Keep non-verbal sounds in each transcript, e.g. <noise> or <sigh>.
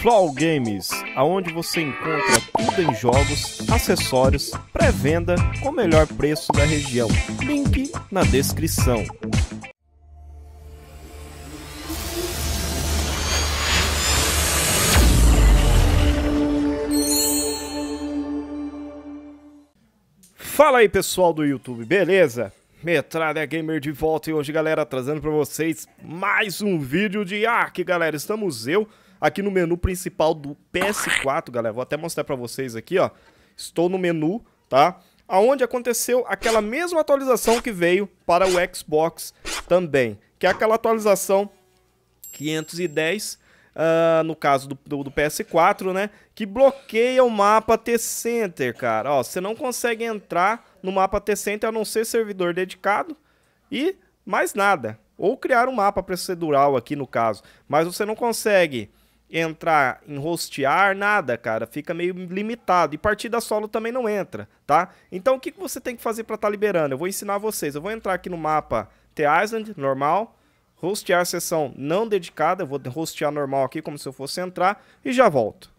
Flow Games, aonde você encontra tudo em jogos, acessórios, pré-venda com o melhor preço da região. Link na descrição. Fala aí pessoal do YouTube, beleza? Metralha Gamer de volta e hoje, galera, trazendo para vocês mais um vídeo de Ark, galera. Estamos eu aqui no menu principal do PS4, galera. Vou até mostrar para vocês aqui, ó. Estou no menu, tá? Aonde aconteceu aquela mesma atualização que veio para o Xbox também, que é aquela atualização 510 uh, no caso do, do, do, PS4, né? Que bloqueia o mapa T-Center, cara. Ó, você não consegue entrar no mapa T-Center a não ser servidor dedicado e mais nada. Ou criar um mapa procedural aqui no caso. Mas você não consegue entrar em rostear, nada, cara. Fica meio limitado. E partida solo também não entra, tá? Então o que, que você tem que fazer para estar tá liberando? Eu vou ensinar vocês. Eu vou entrar aqui no mapa T-Island, normal hostear a sessão não dedicada, eu vou hostear normal aqui como se eu fosse entrar e já volto.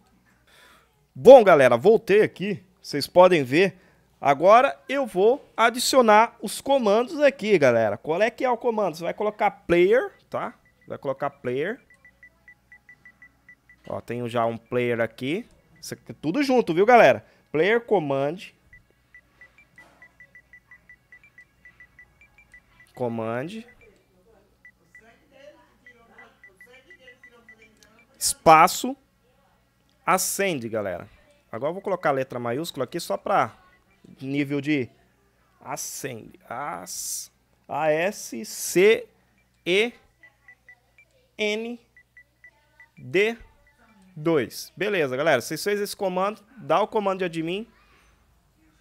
Bom, galera, voltei aqui, vocês podem ver. Agora eu vou adicionar os comandos aqui, galera. Qual é que é o comando? Você vai colocar player, tá? Vai colocar player. Ó, tenho já um player aqui. Isso aqui é tudo junto, viu, galera? Player command. Command. espaço, acende, galera. Agora eu vou colocar a letra maiúscula aqui só para nível de acende. As, a S C E N D 2. Beleza, galera. Vocês fez esse comando, dá o comando de admin.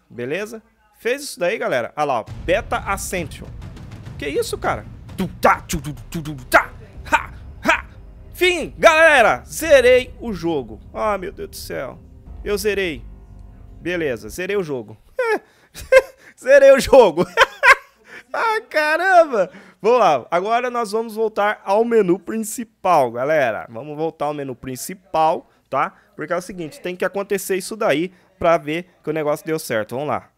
Beleza? Fez isso daí, galera. Olha lá, ó. Beta Ascension. Que isso, cara? Tu tá, tu, tu, tu, tu, tá. Fim, galera, zerei o jogo. Ah, oh, meu Deus do céu. Eu zerei. Beleza, zerei o jogo. <laughs> zerei o jogo. <laughs> ah, caramba. Vamos lá, agora nós vamos voltar ao menu principal, galera. Vamos voltar ao menu principal, tá? Porque é o seguinte, tem que acontecer isso daí pra ver que o negócio deu certo. Vamos lá.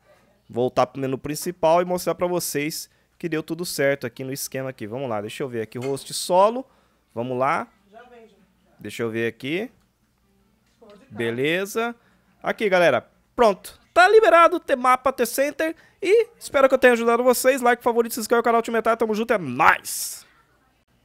Voltar pro menu principal e mostrar pra vocês que deu tudo certo aqui no esquema aqui. Vamos lá, deixa eu ver aqui, host solo. Vamos lá. Deixa eu ver aqui. Beleza. Aqui, galera. Pronto. Tá liberado ter mapa, ter center. E espero que eu tenha ajudado vocês. Like, favorito, se inscreve no canal de Metal. Tamo junto, é nóis!